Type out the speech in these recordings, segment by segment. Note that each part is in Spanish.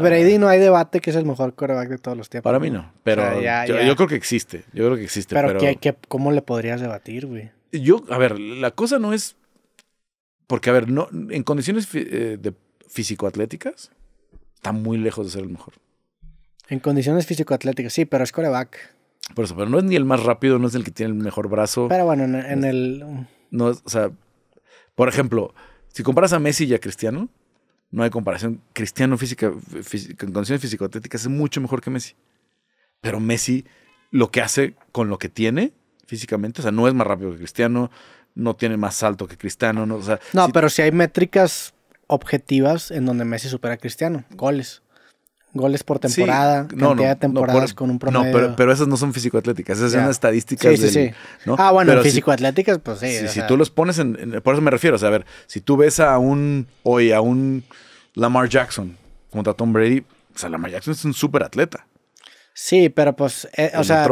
Brady no hay debate que es el mejor coreback de todos los tiempos. Para mí no, pero yo, creo que existe. Yo creo que existe. Pero, cómo le podrías debatir, güey? Yo, a ver, la cosa no es. Porque, a ver, no, en condiciones eh, de físico-atléticas, está muy lejos de ser el mejor. En condiciones físico-atléticas, sí, pero es coreback. Por eso, pero no es ni el más rápido, no es el que tiene el mejor brazo. Pero bueno, en, en el. No, o sea, por ejemplo, si comparas a Messi y a Cristiano, no hay comparación. Cristiano física, en condiciones físico es mucho mejor que Messi. Pero Messi lo que hace con lo que tiene físicamente, o sea, no es más rápido que Cristiano, no tiene más salto que Cristiano, no, o sea, no pero si hay métricas objetivas en donde Messi supera a Cristiano, goles goles por temporada, no, temporadas con un promedio. No, pero, esas no son físico-atléticas, esas son estadísticas. Sí, sí, sí. Ah, bueno, físico-atléticas, pues sí. Si, tú los pones en, Por eso me refiero, o sea, a ver, si tú ves a un. Hoy, a un Lamar Jackson contra Tom Brady, o sea, Lamar Jackson es un súper atleta. Sí, pero pues. Eh, o sea.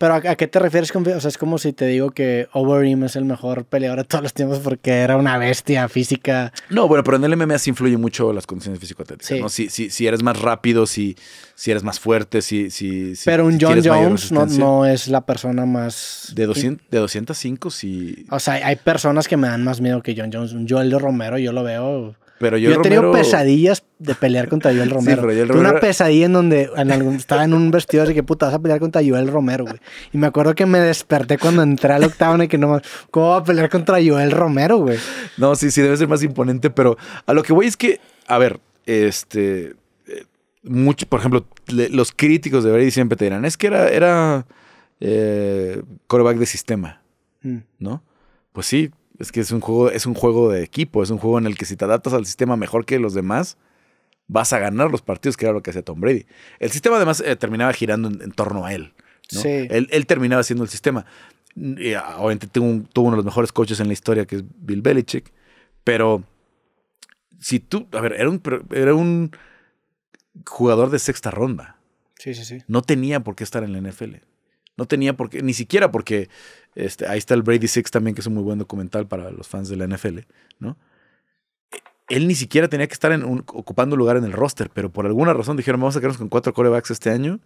Pero ¿a, qué te refieres con... O sea, es como si te digo que Overeem es el mejor peleador de todos los tiempos porque era una bestia física. No, bueno, pero en el MMA sí influye mucho las condiciones físico ¿no? Si, si, si, eres más rápido, si, si eres más fuerte, si... si pero un John Jones no, es la persona más... De, 200, de 205, sí. O sea, hay personas que me dan más miedo que John Jones. Un Joel Romero yo lo veo yo, he tenido pesadillas de pelear contra Joel Romero. Sí, Una pesadilla en donde estaba en un vestido así que puta, vas a pelear contra Joel Romero, güey. Y me acuerdo que me desperté cuando entré al octavo y que no ¿Cómo va a pelear contra Joel Romero, güey? No, sí, sí, debe ser más imponente, pero a lo que voy es que, a ver, este. Eh, mucho, por ejemplo, los críticos de Brady siempre te dirán, es que era, era eh, coreback de sistema, mm. ¿no? Pues sí, es que es un juego, es un juego de equipo, es un juego en el que si te adaptas al sistema mejor que los demás, vas a ganar los partidos, que era lo que hacía Tom Brady. El sistema además eh, terminaba girando en, torno a él. Él, terminaba siendo el sistema. Eh, obviamente tuvo, uno de los mejores coaches en la historia, que es Bill Belichick, pero si tú, a ver, era un, era un jugador de sexta ronda. Sí, sí, sí. No tenía por qué estar en la NFL no tenía por qué, ni siquiera porque este, ahí está el Brady Six también, que es un muy buen documental para los fans de la NFL, ¿no? E, él ni siquiera tenía que estar ocupando lugar en el roster, pero por alguna razón dijeron, vamos a quedarnos con cuatro corebacks este año.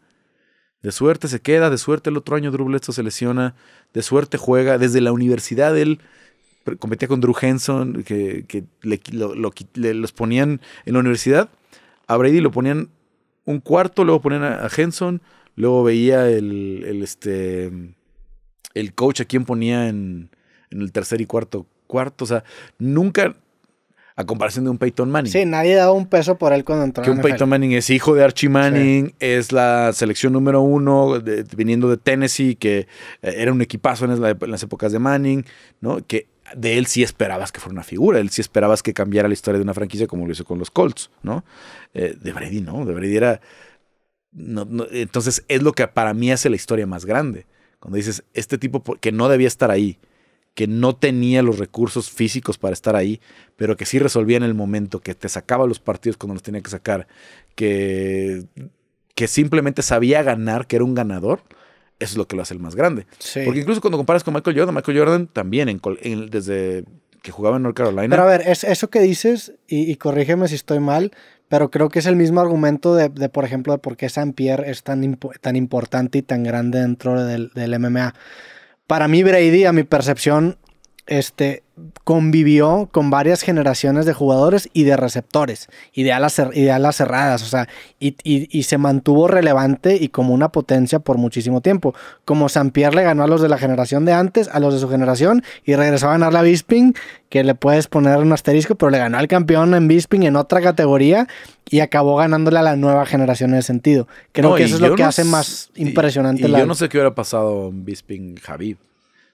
De suerte se queda, de suerte el otro año Drew Bledsoe se lesiona, de suerte juega. Desde la universidad él competía con Drew Henson, que, que le, los ponían en la universidad. A Brady lo ponían un cuarto, luego ponían a Henson, Luego veía el, el, este, el coach a quien ponía en, en el tercer y cuarto cuarto. O sea, nunca, a comparación de un Peyton Manning. Sí, nadie daba un peso por él cuando entró. Que un Peyton Manning es hijo de Archie Manning, es la selección número uno viniendo de Tennessee, que eh, era un equipazo en, las épocas de Manning, ¿no? Que de él sí esperabas que fuera una figura, él sí esperabas que cambiara la historia de una franquicia como lo hizo con los Colts, ¿no? Eh, de Brady, ¿no? De Brady era no, entonces es lo que para mí hace la historia más grande. Cuando dices, este tipo que no debía estar ahí, que no tenía los recursos físicos para estar ahí, pero que sí resolvía en el momento, que te sacaba los partidos cuando los tenía que sacar, que, que simplemente sabía ganar, que era un ganador, eso es lo que lo hace el más grande. Porque incluso cuando comparas con Michael Jordan, Michael Jordan también desde que jugaba en North Carolina. Pero a ver, es, eso que dices, y corrígeme si estoy mal, pero creo que es el mismo argumento de, por ejemplo, de por qué San Pierre es tan, tan importante y tan grande dentro del, del MMA. Para mí, Brady, a mi percepción, este, convivió con varias generaciones de jugadores y de receptores y de alas, cerradas, o sea, y, se mantuvo relevante y como una potencia por muchísimo tiempo. Como Sampier le ganó a los de la generación de antes, a los de su generación, y regresó a ganar la Bisping, que le puedes poner un asterisco, pero le ganó al campeón en Bisping en otra categoría y acabó ganándole a la nueva generación en ese sentido. Creo que eso es lo que hace más impresionante Yo no sé qué hubiera pasado en Bisping Javi,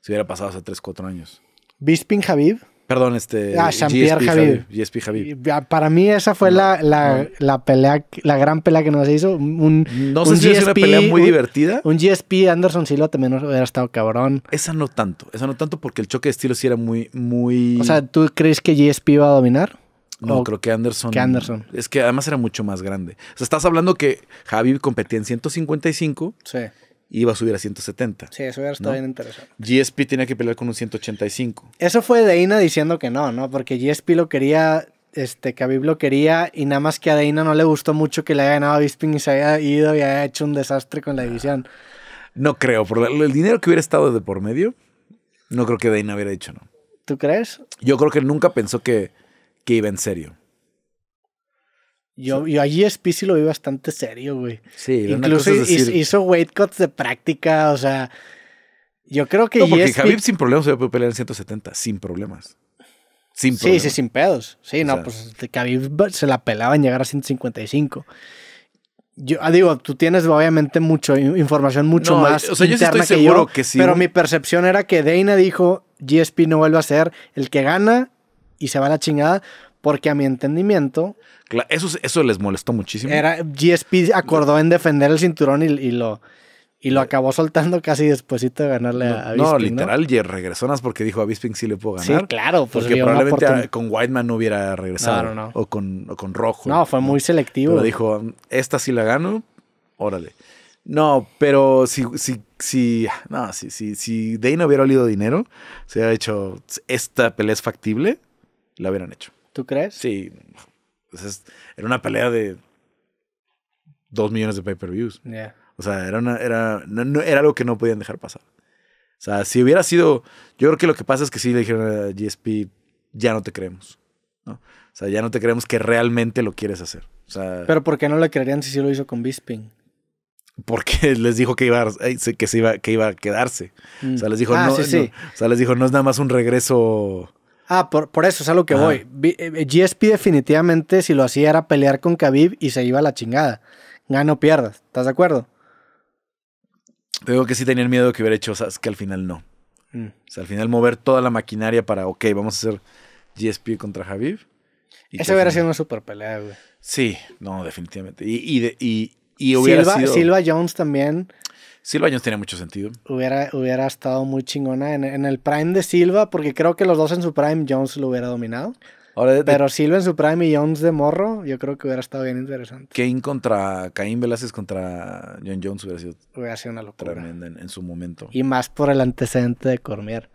si hubiera pasado hace 3, 4 años. Bisping Habib. Perdón, este. Ah, Jean-Pierre Habib. GSP Habib. Ah, para mí, esa fue la, pelea, la gran pelea que nos hizo. Un, no sé si GSP, es una pelea muy divertida. Un GSP Anderson Silva también hubiera estado cabrón. Esa no tanto, esa no tanto porque el choque de estilo sí era muy, muy. O sea, ¿tú crees que GSP iba a dominar? No, creo que Anderson. Que Anderson. Es que además era mucho más grande. O sea, estás hablando que Habib competía en 155. Sí iba a subir a 170. Sí, eso hubiera estado bien interesante. GSP tenía que pelear con un 185. Eso fue Deina diciendo que no, ¿no? Porque GSP lo quería, este, Khabib lo quería y nada más que a Deina no le gustó mucho que le haya ganado a Bisping y se haya ido y haya hecho un desastre con la división. No creo, por el dinero que hubiera estado de por medio, no creo que Deina hubiera dicho ¿no? ¿Tú crees? Yo creo que nunca pensó que, que iba en serio. Yo, yo a GSP sí lo vi bastante serio, güey. Sí, incluso hizo weight cuts de práctica, o sea. Yo creo que. No, porque sin problemas se puede pelear en 170, sin problemas. Sin Sí, sí, sin pedos. Sí, no, pues Khabib este, se la pelaba en llegar a 155 yo ah, digo, tú tienes obviamente mucho información mucho más o sea, interna yo estoy que que sí. pero mi percepción era que Dana dijo, GSP no vuelve a ser el que gana y se va a la chingada, porque a mi entendimiento. Eso, eso les molestó muchísimo. Era, GSP acordó en defender el cinturón y, lo. Y lo acabó soltando casi después de ganarle a Bisping. No, literal, y regresó más porque dijo a Bisping sí le puedo ganar. Sí, claro. Pues, porque probablemente con Whiteman no hubiera regresado. no, o, con, con Rojo. No, fue muy selectivo. Pero dijo, esta sí la gano, órale. No, pero si, si, si, no, si, si, si Dane hubiera olido dinero, se hubiera hecho, esta pelea es factible, la hubieran hecho. ¿Tú crees? Sí. Pues era una pelea de dos millones de pay-per-views. O sea, era, una, era, era algo que no podían dejar pasar. O sea, si hubiera sido. Yo creo que lo que pasa es que sí le dijeron a GSP, ya no te creemos. ¿no? O sea, ya no te creemos que realmente lo quieres hacer. Pero ¿por qué no le creerían si sí lo hizo con Bisping? Porque les dijo que iba, a, que se iba, que iba a quedarse. O sea, les dijo, ah, O sea, les dijo, no es nada más un regreso Ah, por, eso es algo que voy. Eh, eh, GSP definitivamente si lo hacía era pelear con Khabib y se iba a la chingada. Gano o pierdas, ¿estás de acuerdo? Te digo que sí tenía miedo de que hubiera hecho o es que al final no. Mm. O sea, al final mover toda la maquinaria para, ok, vamos a hacer GSP contra Khabib. Esa hubiera sido una super pelea, güey. Sí, no, definitivamente. Y, y, y, y hubiera Silva Jones también. Silva Jones tiene mucho sentido. Hubiera, hubiera estado muy chingona en, el prime de Silva, porque creo que los dos en su prime Jones lo hubiera dominado. Pero Silva en su prime y Jones de morro, yo creo que hubiera estado bien interesante. Cain contra Caín Velasquez contra John Jones hubiera sido, una locura. Tremenda en, su momento. Y más por el antecedente de Cormier.